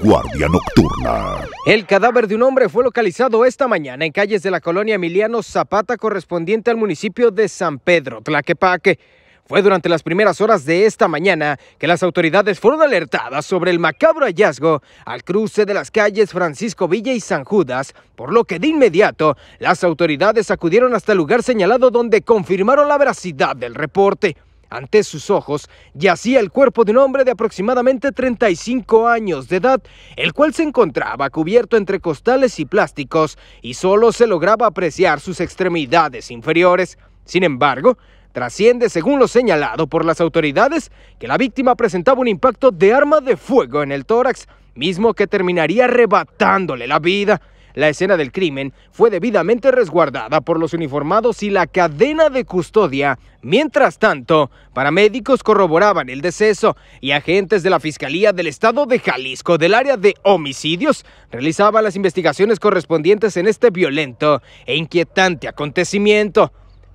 Guardia Nocturna. El cadáver de un hombre fue localizado esta mañana en calles de la colonia Emiliano Zapata correspondiente al municipio de San Pedro, Tlaquepaque. Fue durante las primeras horas de esta mañana que las autoridades fueron alertadas sobre el macabro hallazgo al cruce de las calles Francisco Villa y San Judas, por lo que de inmediato las autoridades acudieron hasta el lugar señalado donde confirmaron la veracidad del reporte. Ante sus ojos yacía el cuerpo de un hombre de aproximadamente 35 años de edad, el cual se encontraba cubierto entre costales y plásticos y solo se lograba apreciar sus extremidades inferiores. Sin embargo, trasciende, según lo señalado por las autoridades, que la víctima presentaba un impacto de arma de fuego en el tórax, mismo que terminaría arrebatándole la vida. La escena del crimen fue debidamente resguardada por los uniformados y la cadena de custodia. Mientras tanto, paramédicos corroboraban el deceso y agentes de la Fiscalía del Estado de Jalisco del área de homicidios realizaban las investigaciones correspondientes en este violento e inquietante acontecimiento.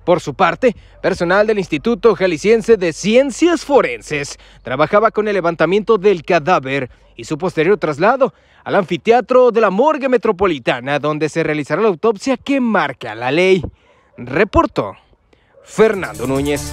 Por su parte, personal del Instituto Jalisciense de Ciencias Forenses trabajaba con el levantamiento del cadáver y su posterior traslado al anfiteatro de la morgue metropolitana, donde se realizará la autopsia que marca la ley, reportó Fernando Núñez.